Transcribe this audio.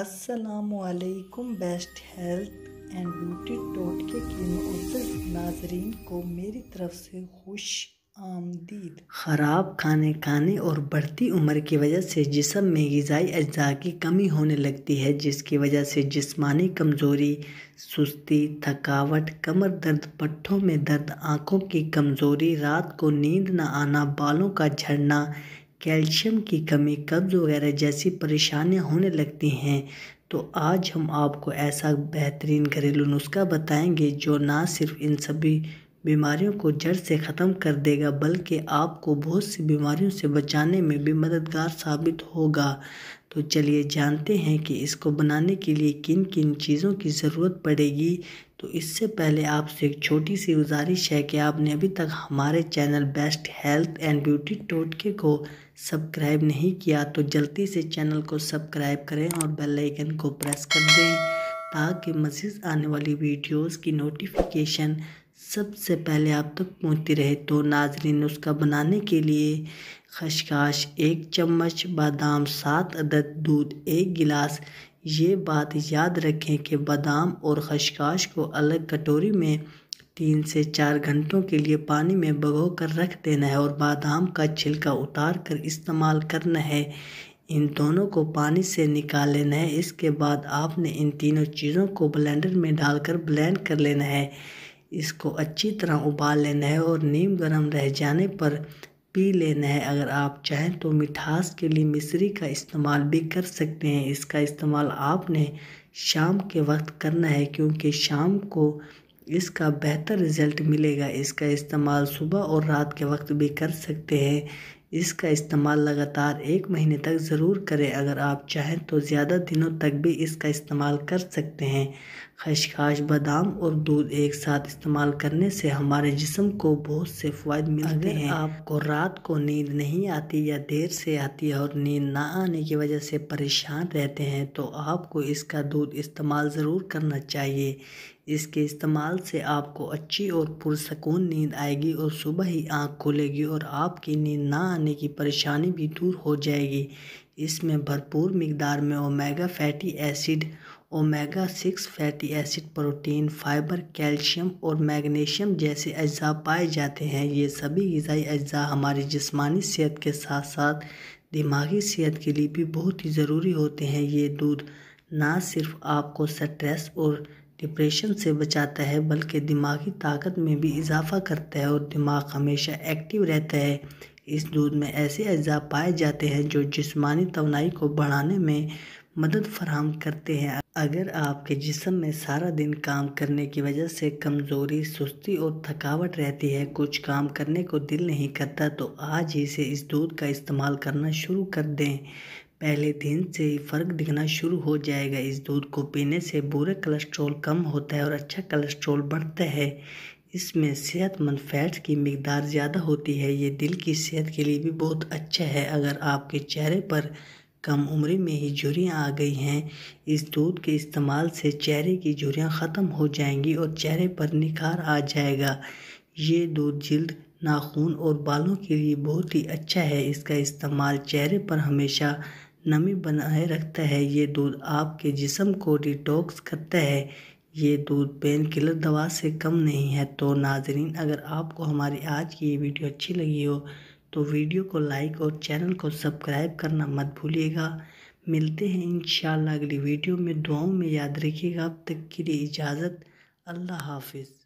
असलकुम best health and beauty टोट के नाजरीन को मेरी तरफ से खुश आमदीद ख़राब खाने खाने और बढ़ती उम्र की वजह से जिसम में गज़ाई अज्जा की कमी होने लगती है जिसकी वजह से जिस्मानी कमज़ोरी सुस्ती थकावट कमर दर्द पट्ठों में दर्द आँखों की कमज़ोरी रात को नींद न आना बालों का झड़ना कैल्शियम की कमी कब्ज़ वगैरह जैसी परेशानियाँ होने लगती हैं तो आज हम आपको ऐसा बेहतरीन घरेलू नुस्खा बताएंगे जो ना सिर्फ इन सभी बीमारियों को जड़ से ख़त्म कर देगा बल्कि आपको बहुत सी बीमारियों से बचाने में भी मददगार साबित होगा तो चलिए जानते हैं कि इसको बनाने के लिए किन किन चीज़ों की ज़रूरत पड़ेगी तो इससे पहले आपसे एक छोटी सी गुजारिश है कि आपने अभी तक हमारे channel best health and beauty टोटके को सब्सक्राइब नहीं किया तो जल्दी से चैनल को सब्सक्राइब करें और बेल आइकन को प्रेस कर दें ताकि मज़ीद आने वाली वीडियोस की नोटिफिकेशन सबसे पहले आप तक पहुँचती रहे तो नाजरीन उसका बनाने के लिए खशखाश एक चम्मच बादाम सात अदद दूध एक गिलास ये बात याद रखें कि बादाम और खशखाश को अलग कटोरी में तीन से चार घंटों के लिए पानी में भगो कर रख देना है और बादाम का छिलका उतार कर इस्तेमाल करना है इन दोनों को पानी से निकाल लेना है इसके बाद आपने इन तीनों चीज़ों को ब्लेंडर में डालकर ब्लेंड कर लेना है इसको अच्छी तरह उबाल लेना है और नीम गर्म रह जाने पर पी लेना है अगर आप चाहें तो मिठास के लिए मिश्री का इस्तेमाल भी कर सकते हैं इसका इस्तेमाल आपने शाम के वक्त करना है क्योंकि शाम को इसका बेहतर रिज़ल्ट मिलेगा इसका इस्तेमाल सुबह और रात के वक्त भी कर सकते हैं इसका इस्तेमाल लगातार एक महीने तक ज़रूर करें अगर आप चाहें तो ज़्यादा दिनों तक भी इसका इस्तेमाल कर सकते हैं खशखाश बादाम और दूध एक साथ इस्तेमाल करने से हमारे जिसम को बहुत से फ़ायदे मिलते हैं आपको रात को नींद नहीं आती या देर से आती है और नींद ना आने की वजह से परेशान रहते हैं तो आपको इसका दूध इस्तेमाल ज़रूर करना चाहिए इसके इस्तेमाल से आपको अच्छी और पुरसकून नींद आएगी और सुबह ही आँख खुलेगी और आपकी नींद ना आने की परेशानी भी दूर हो जाएगी इसमें भरपूर मकदार में omega fatty acid omega six fatty acid protein fibre calcium और मैग्नीशियम जैसे अज्जा पाए जाते हैं ये सभी गज़ाई अज्जा हमारी जिस्मानी सेहत के साथ साथ दिमागी सेहत के लिए भी बहुत ही ज़रूरी होते हैं ये दूध ना सिर्फ आपको स्ट्रेस और डिप्रेशन से बचाता है बल्कि दिमागी ताकत में भी इजाफा करता है और दिमाग हमेशा एक्टिव रहता है इस दूध में ऐसे अज्जा पाए जाते हैं जो जिसमानी तोनाई को बढ़ाने में मदद फराम करते हैं अगर आपके जिसम में सारा दिन काम करने की वजह से कमज़ोरी सुस्ती और थकावट रहती है कुछ काम करने को दिल नहीं करता तो आज ही से इस दूध का इस्तेमाल करना शुरू कर दें पहले दिन से ही फ़र्क दिखना शुरू हो जाएगा इस दूध को पीने से बुरे कोलेस्ट्रॉल कम होता है और अच्छा कोलेस्ट्रॉल बढ़ता है इसमें सेहतमंद फैट्स की मकदार ज़्यादा होती है ये दिल की सेहत के लिए भी बहुत अच्छा है अगर आपके चेहरे पर कम उम्र में ही झुरियाँ आ गई हैं इस दूध के इस्तेमाल से चेहरे की झुरियाँ ख़त्म हो जाएंगी और चेहरे पर निखार आ जाएगा ये दूध जल्द नाखून और बालों के लिए बहुत ही अच्छा है इसका इस्तेमाल चेहरे पर हमेशा नमी बनाए रखता है ये दूध आपके जिसम को डिटॉक्स करता है ये दूध पेन किलर दवा से कम नहीं है तो नाजरीन अगर आपको हमारी आज की ये वीडियो अच्छी लगी हो तो वीडियो को लाइक और चैनल को सब्सक्राइब करना मत भूलिएगा मिलते हैं इन अगली वीडियो में दुआओं में याद रखिएगा अब तक के लिए इजाज़त अल्लाह हाफिज़